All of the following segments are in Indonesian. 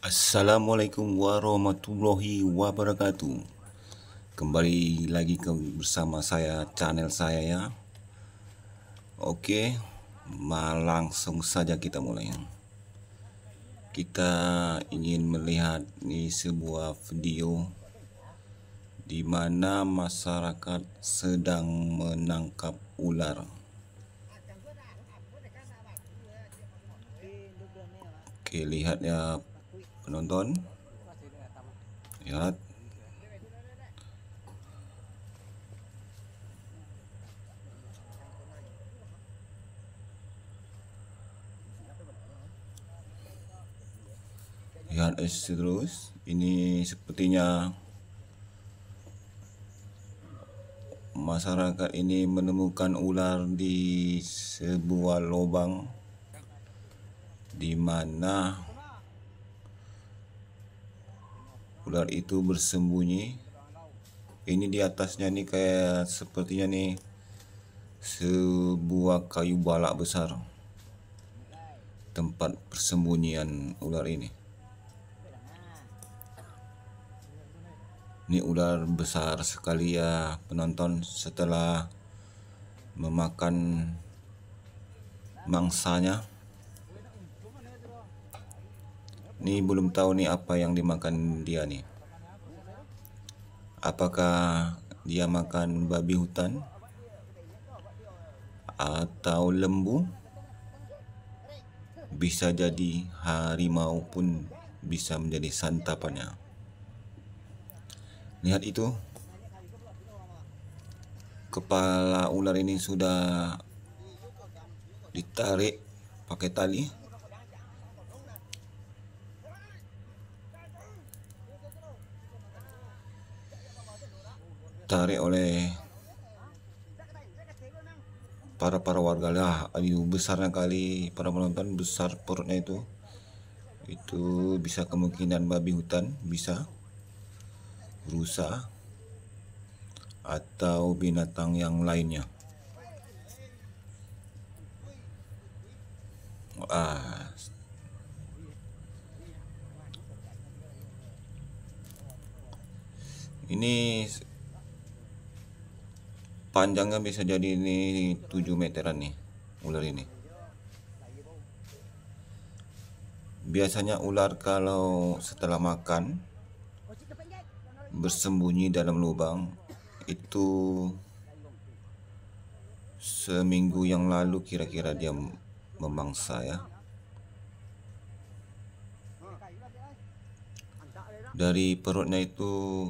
Assalamualaikum warahmatullahi wabarakatuh Kembali lagi ke, bersama saya channel saya ya Oke langsung saja kita mulai Kita ingin melihat ini sebuah video di mana masyarakat sedang menangkap ular. Oke, lihat ya penonton lihat ya. lihat ya, isi terus ini sepertinya masyarakat ini menemukan ular di sebuah lubang di mana ular itu bersembunyi ini di atasnya nih kayak sepertinya nih sebuah kayu balak besar tempat persembunyian ular ini ini ular besar sekali ya penonton setelah memakan mangsanya ini belum tahu nih apa yang dimakan dia nih apakah dia makan babi hutan atau lembu bisa jadi harimau pun bisa menjadi santapannya lihat itu kepala ular ini sudah ditarik pakai tali ditarik oleh para para warga lah aduh besarnya kali para penonton besar perutnya itu itu bisa kemungkinan babi hutan bisa rusa atau binatang yang lainnya ah ini panjangnya bisa jadi ini 7 meteran nih ular ini biasanya ular kalau setelah makan bersembunyi dalam lubang itu seminggu yang lalu kira-kira dia memangsa ya dari perutnya itu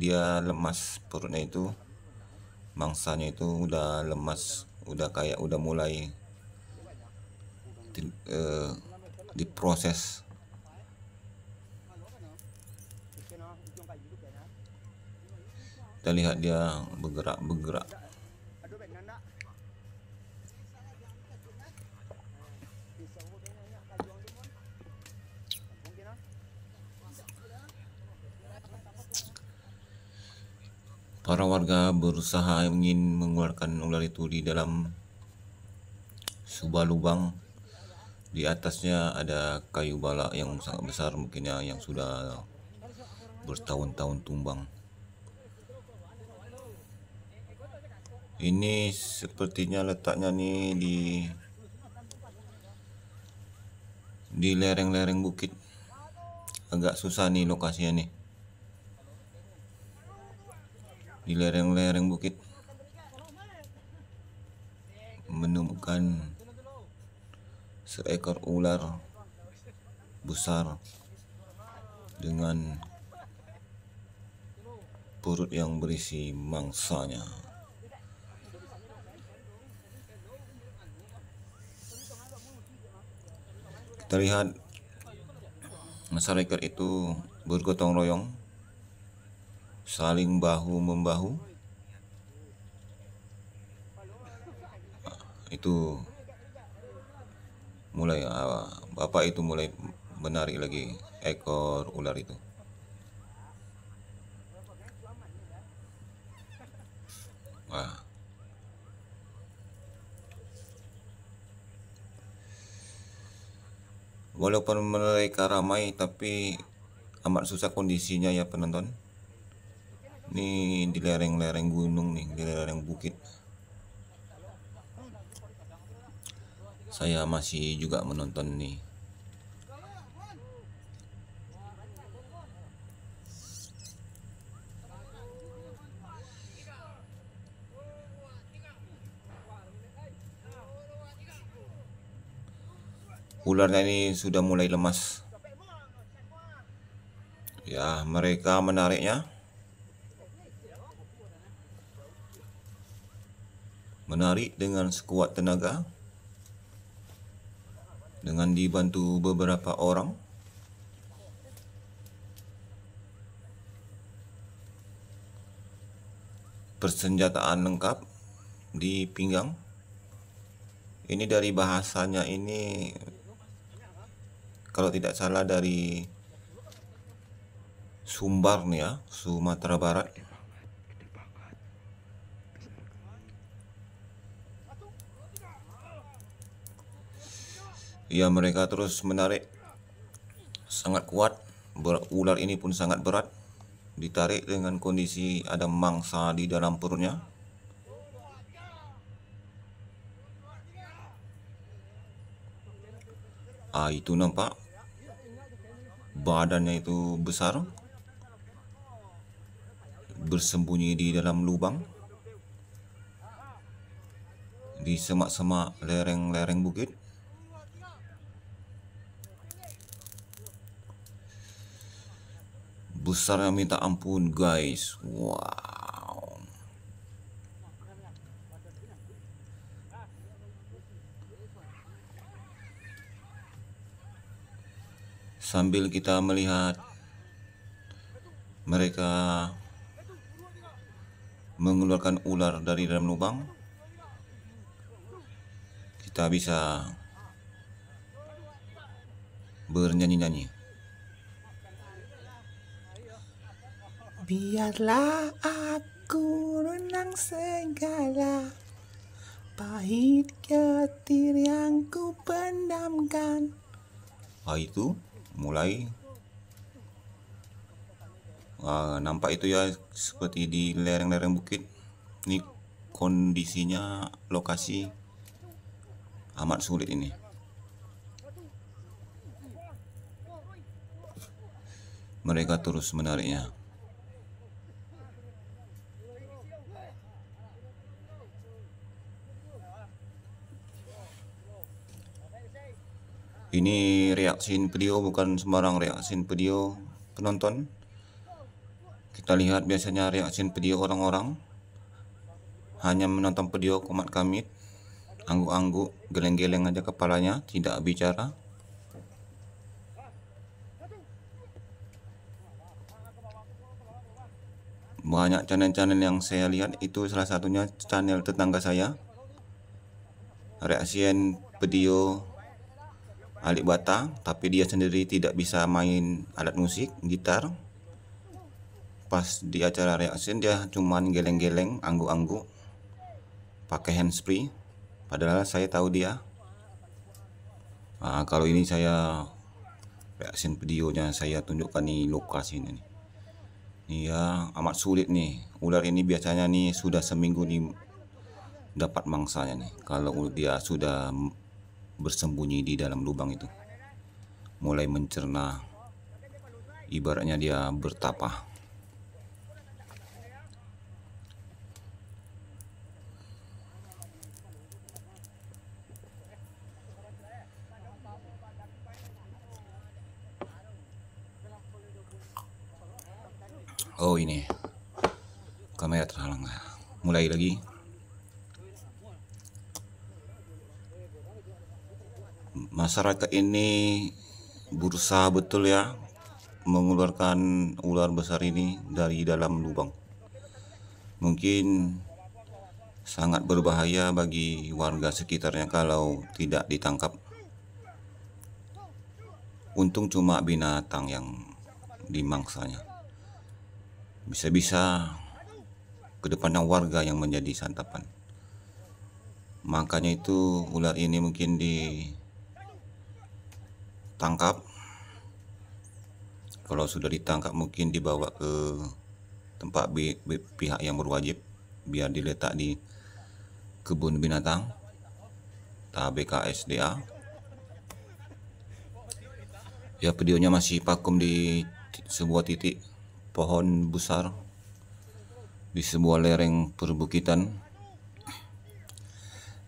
dia lemas perutnya itu mangsanya itu udah lemas udah kayak udah mulai di, uh, diproses kita lihat dia bergerak-bergerak Para warga berusaha ingin mengeluarkan ular itu di dalam sebuah lubang. Di atasnya ada kayu balak yang sangat besar, mungkin ya, yang sudah bertahun-tahun tumbang. Ini sepertinya letaknya nih di di lereng-lereng bukit. Agak susah nih lokasinya nih. di lereng-lereng bukit menemukan seekor ular besar dengan perut yang berisi mangsanya. Kita lihat masyarakat itu bergotong royong saling bahu membahu itu mulai ah, bapak itu mulai menarik lagi ekor ular itu wah walaupun mereka ramai tapi amat susah kondisinya ya penonton ini di lereng-lereng gunung nih di lereng bukit saya masih juga menonton nih ularnya ini sudah mulai lemas ya mereka menariknya menarik dengan sekuat tenaga dengan dibantu beberapa orang persenjataan lengkap di pinggang ini dari bahasanya ini kalau tidak salah dari Sumbar nih ya Sumatera Barat ya mereka terus menarik sangat kuat ular ini pun sangat berat ditarik dengan kondisi ada mangsa di dalam perutnya ah itu nampak badannya itu besar bersembunyi di dalam lubang di semak-semak lereng-lereng bukit Besar yang minta ampun guys wow sambil kita melihat mereka mengeluarkan ular dari dalam lubang kita bisa bernyanyi-nyanyi Biarlah aku renang segala Pahit getir yang ku pendamkan Nah itu mulai Wah, Nampak itu ya seperti di lereng-lereng bukit Ini kondisinya lokasi amat sulit ini mereka terus menariknya ini reaksi video bukan sembarang reaksi video penonton kita lihat biasanya reaksi video orang-orang hanya menonton video komat kamit angguk-angguk geleng-geleng aja kepalanya tidak bicara banyak channel-channel yang saya lihat itu salah satunya channel tetangga saya reaksi video Alik Bata, tapi dia sendiri tidak bisa main alat musik, gitar. Pas di acara reaction dia cuman geleng-geleng, anggu-anggu. pakai handsfree. Padahal saya tahu dia. Nah, kalau ini saya reaction videonya saya tunjukkan nih lokasi ini. nih. ya amat sulit nih. Ular ini biasanya nih sudah seminggu nih dapat mangsanya nih. Kalau dia sudah bersembunyi di dalam lubang itu. Mulai mencerna, ibaratnya dia bertapa. Oh ini kamera terhalang mulai lagi masyarakat ini berusaha betul ya mengeluarkan ular besar ini dari dalam lubang. Mungkin sangat berbahaya bagi warga sekitarnya kalau tidak ditangkap. Untung cuma binatang yang dimangsanya. Bisa-bisa kedepannya warga yang menjadi santapan. Makanya itu ular ini mungkin di tangkap kalau sudah ditangkap mungkin dibawa ke tempat bi bi pihak yang berwajib biar diletak di kebun binatang sda. ya videonya masih pakum di sebuah titik pohon besar di sebuah lereng perbukitan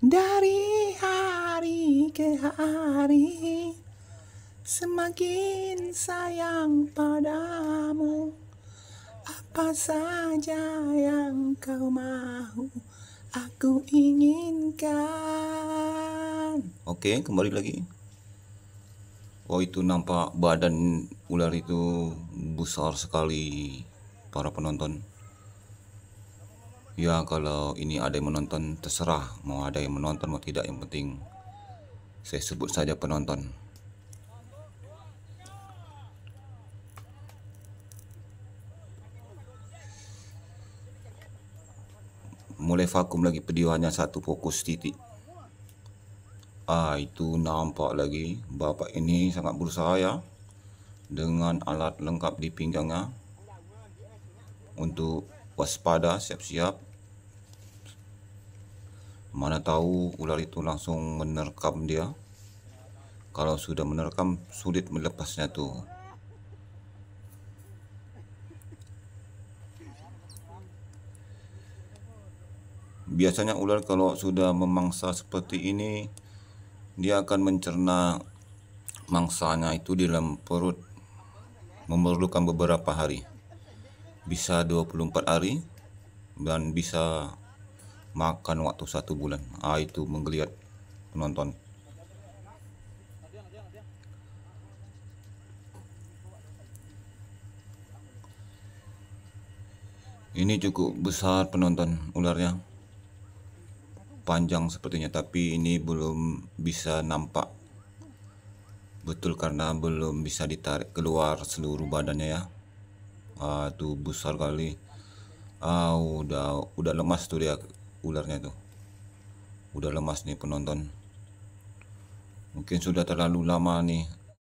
dari hari ke hari Semakin sayang padamu Apa saja yang kau mau Aku inginkan Oke kembali lagi Oh itu nampak badan ular itu besar sekali para penonton Ya kalau ini ada yang menonton terserah Mau ada yang menonton mau tidak yang penting Saya sebut saja penonton mulai vakum lagi hanya satu fokus titik ah itu nampak lagi bapak ini sangat berusaha ya dengan alat lengkap di pinggangnya untuk waspada siap-siap mana tahu ular itu langsung menerkam dia kalau sudah menerkam sulit melepasnya tuh Biasanya ular kalau sudah memangsa seperti ini dia akan mencerna mangsanya itu di dalam perut memerlukan beberapa hari. Bisa 24 hari dan bisa makan waktu satu bulan. Ah itu menggeliat penonton. Ini cukup besar penonton ularnya panjang sepertinya tapi ini belum bisa nampak betul karena belum bisa ditarik keluar seluruh badannya ya ah tuh besar kali ah udah udah lemas tuh dia ularnya tuh udah lemas nih penonton mungkin sudah terlalu lama nih